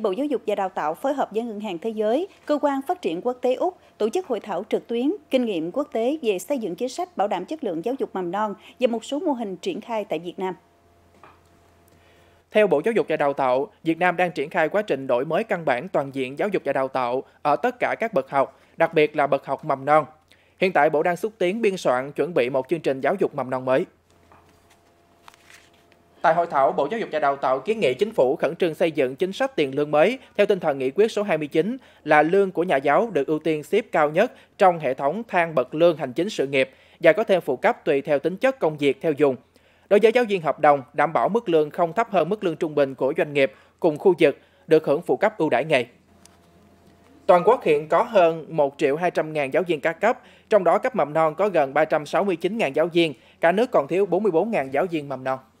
Bộ Giáo dục và Đào tạo phối hợp với Ngân hàng Thế giới, Cơ quan Phát triển Quốc tế Úc tổ chức hội thảo trực tuyến kinh nghiệm quốc tế về xây dựng chính sách bảo đảm chất lượng giáo dục mầm non và một số mô hình triển khai tại Việt Nam. Theo Bộ Giáo dục và Đào tạo, Việt Nam đang triển khai quá trình đổi mới căn bản toàn diện giáo dục và đào tạo ở tất cả các bậc học, đặc biệt là bậc học mầm non. Hiện tại Bộ đang xúc tiến biên soạn chuẩn bị một chương trình giáo dục mầm non mới. Tại hội thảo, Bộ Giáo dục và Đào tạo kiến nghị chính phủ khẩn trương xây dựng chính sách tiền lương mới theo tinh thần nghị quyết số 29 là lương của nhà giáo được ưu tiên xếp cao nhất trong hệ thống thang bậc lương hành chính sự nghiệp và có thêm phụ cấp tùy theo tính chất công việc theo dùng. Đối với giáo viên hợp đồng, đảm bảo mức lương không thấp hơn mức lương trung bình của doanh nghiệp cùng khu vực được hưởng phụ cấp ưu đãi nghề. Toàn quốc hiện có hơn 1 triệu 200 ngàn giáo viên các cấp, trong đó cấp mầm non có gần 369 ngàn giáo viên, cả nước còn thiếu 44 ngàn giáo viên mầm non.